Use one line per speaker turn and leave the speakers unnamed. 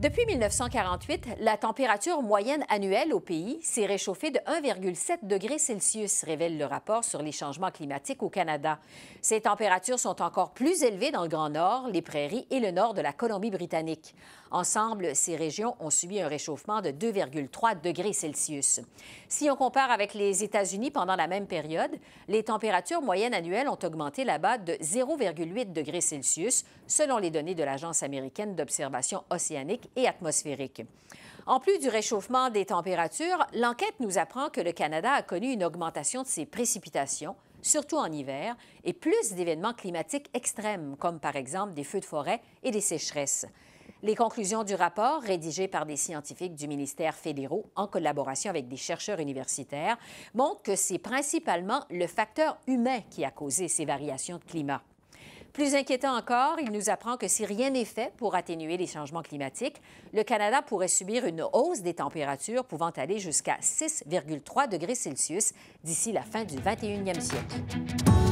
Depuis 1948, la température moyenne annuelle au pays s'est réchauffée de 1,7 degrés Celsius, révèle le rapport sur les changements climatiques au Canada. Ces températures sont encore plus élevées dans le Grand Nord, les prairies et le nord de la Colombie-Britannique. Ensemble, ces régions ont subi un réchauffement de 2,3 degrés Celsius. Si on compare avec les États-Unis pendant la même période, les températures moyennes annuelles ont augmenté là-bas de 0,8 degrés Celsius, selon les données de l'Agence américaine d'observation océanique et atmosphérique. En plus du réchauffement des températures, l'enquête nous apprend que le Canada a connu une augmentation de ses précipitations, surtout en hiver, et plus d'événements climatiques extrêmes, comme par exemple des feux de forêt et des sécheresses. Les conclusions du rapport, rédigé par des scientifiques du ministère fédéraux en collaboration avec des chercheurs universitaires, montrent que c'est principalement le facteur humain qui a causé ces variations de climat. Plus inquiétant encore, il nous apprend que si rien n'est fait pour atténuer les changements climatiques, le Canada pourrait subir une hausse des températures pouvant aller jusqu'à 6,3 degrés Celsius d'ici la fin du 21e siècle.